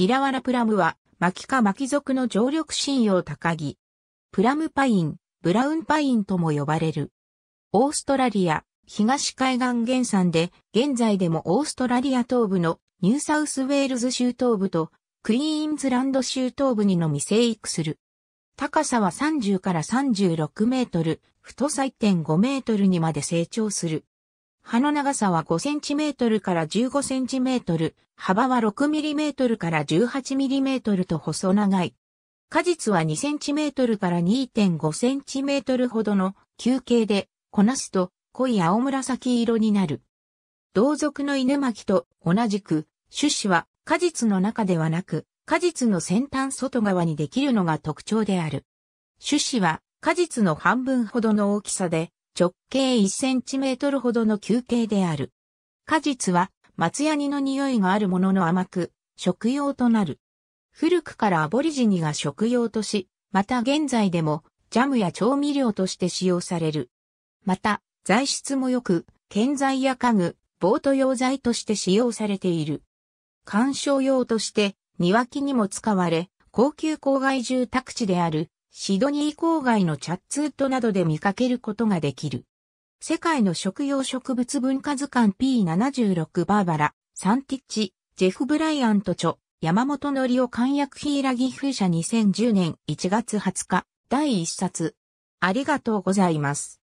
イラワラプラムは、牧か牧属の常緑信用高木。プラムパイン、ブラウンパインとも呼ばれる。オーストラリア、東海岸原産で、現在でもオーストラリア東部のニューサウスウェールズ州東部とクイーンズランド州東部にのみ生育する。高さは30から36メートル、太さ1.5メートルにまで成長する。葉の長さは 5cm から 15cm、幅は 6mm から 18mm と細長い。果実は 2cm から 2.5cm ほどの球形で、こなすと濃い青紫色になる。同族の犬巻と同じく、種子は果実の中ではなく、果実の先端外側にできるのが特徴である。種子は果実の半分ほどの大きさで、直径1センチメートルほどの球形である。果実は松ヤニの匂いがあるものの甘く、食用となる。古くからアボリジニが食用とし、また現在でもジャムや調味料として使用される。また、材質も良く、建材や家具、ボート用材として使用されている。観賞用として、庭木にも使われ、高級郊外住宅地であるシドニー郊外のチャッツートなどで見かけることができる。世界の食用植物文化図鑑 P76 バーバラ、サンティッチ、ジェフ・ブライアント著、山本のりを訳約ヒーラギ風社2010年1月20日、第1冊。ありがとうございます。